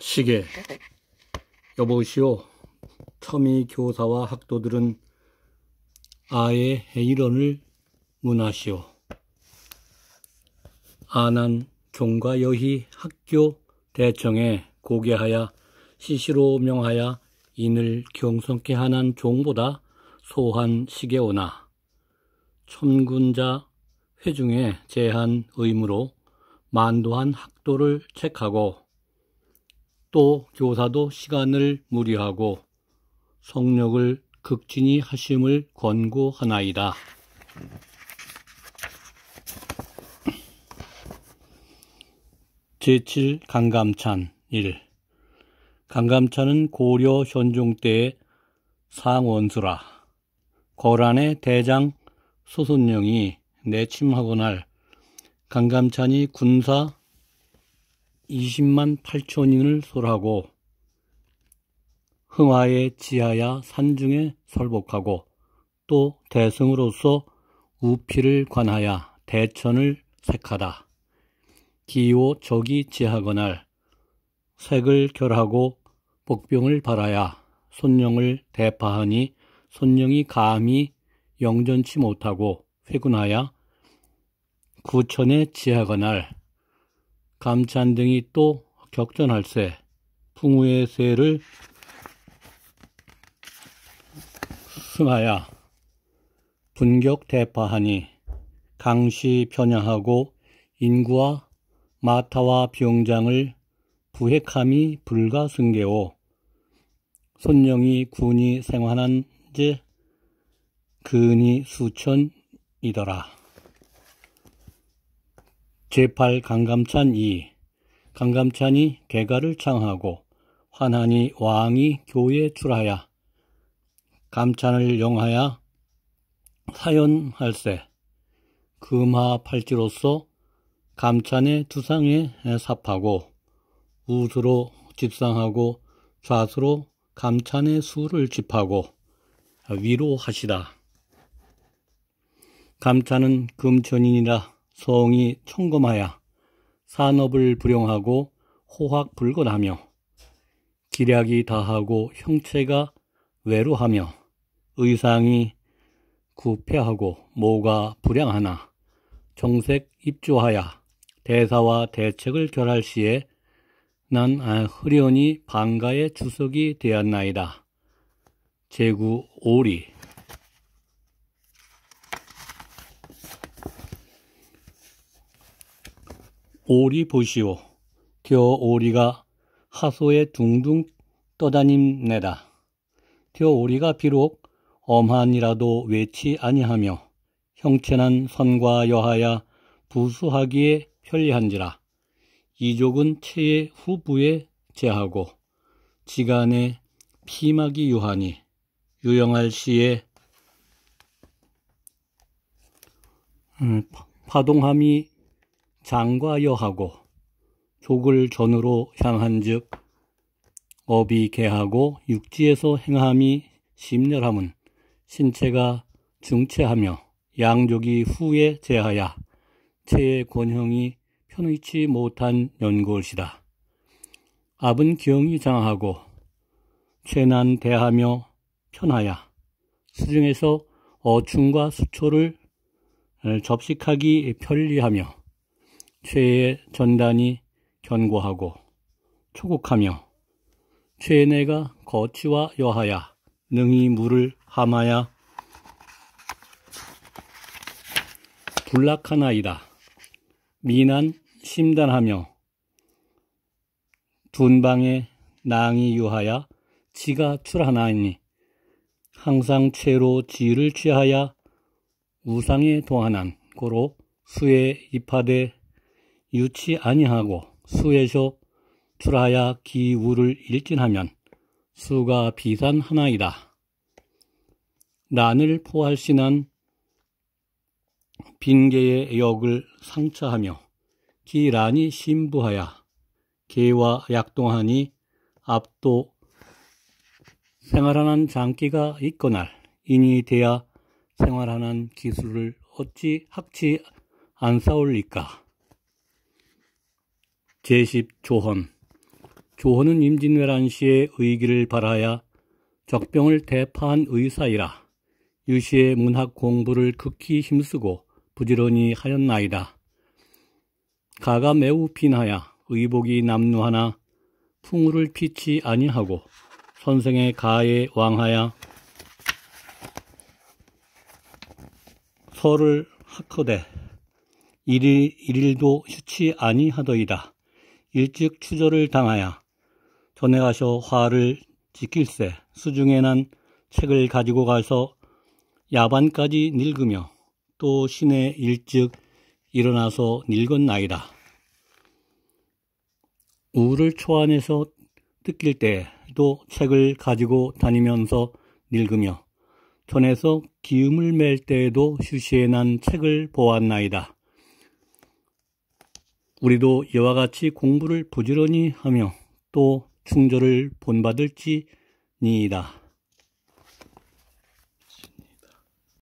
시계 여보시오 첨이 교사와 학도들은 아의 해일론을 문하시오 아난 종과 여희 학교 대청에 고개하여 시시로 명하여 인을 경성케 하는 종보다 소한 시계오나 천군자 회중에 제한 의무로 만도한 학도를 책하고 또 교사도 시간을 무리하고 성력을 극진히 하심을 권고하나이다. 제7 강감찬 1 강감찬은 고려 현종 때의 상원수라 거란의 대장 소손령이 내침하고 날 강감찬이 군사 20만 8천인을 소라고 흥화의 지하야 산중에 설복하고 또 대승으로서 우피를 관하야 대천을 색하다. 기호 적이 지하거날 색을 결하고 복병을 바라야 손령을 대파하니 손령이 감히 영전치 못하고 회군하야 구천에 지하거날 감찬 등이 또 격전할세, 풍우의 세를 승하야 분격 대파하니 강시 편야하고 인구와 마타와 병장을 부획함이 불가승계오 손령이 군이 생환한 지 근이 수천이더라. 제8 강감찬 2 강감찬이 개가를 창하고 환한이 왕이 교에 출하야 감찬을 영하야 사연할세 금하 팔지로서 감찬의 두상에 삽하고 우수로 집상하고 좌수로 감찬의 수를 집하고 위로 하시다. 감찬은 금천인이라 성이 청검하야 산업을 불용하고 호학불건하며 기략이 다하고 형체가 외로하며 의상이 구패하고 모가 불량하나 정색 입조하야 대사와 대책을 결할 시에 난 아, 흐려니 반가의 주석이 되었나이다. 제구 오리 오리 보시오. 겨 오리가 하소에 둥둥 떠다님내다. 겨 오리가 비록 엄한이라도 외치 아니하며 형체난 선과 여하야 부수하기에 편리한지라. 이족은 체의 후부에 제하고 지간에 피막이 유하니 유영할 시에 음, 파동함이 장과여하고 족을 전으로 향한즉 업이 개하고 육지에서 행함이 심렬함은 신체가 중체하며 양족이 후에 제하야 체의 권형이 편의치 못한 연골시다. 압은 기형이 장하고 최난 대하며 편하야 수중에서 어충과 수초를 접식하기 편리하며 최의 전단이 견고하고 초국하며 최내가 거치와 여하야 능히 물을 함하야 불락하나이다. 미난 심단하며 둔방에 낭이 유하야 지가 출하나니 이 항상 최로 지를 취하야 우상에 도하난 고로 수에 입하되 유치 아니하고 수에서 출하야 기우를 일진하면 수가 비산 하나이다. 난을 포할시는 빈계의 역을 상처하며 기란이 신부하야 개와 약동하니 앞도 생활하는 장기가 있거날 인이 돼야 생활하는 기술을 어찌 학치 안 싸울리까. 제10 조헌 조헌은 임진왜란 시의 의기를 바라야 적병을 대파한 의사이라 유시의 문학 공부를 극히 힘쓰고 부지런히 하였나이다. 가가 매우 빈하야 의복이 남루하나 풍우를 피치 아니하고 선생의 가에 왕하야 서를 하커대 일일 일일도 쉬치 아니하더이다. 일찍 추절을 당하여 전에 가서 화를 지킬세 수중에 난 책을 가지고 가서 야반까지 늙으며 또 시내 일찍 일어나서 늙은나이다. 우를 초안에서 뜯길 때도 책을 가지고 다니면서 늙으며 전에서 기음을 맬 때에도 휴시에 난 책을 보았나이다. 우리도 이와 같이 공부를 부지런히 하며 또 충절을 본받을지니이다.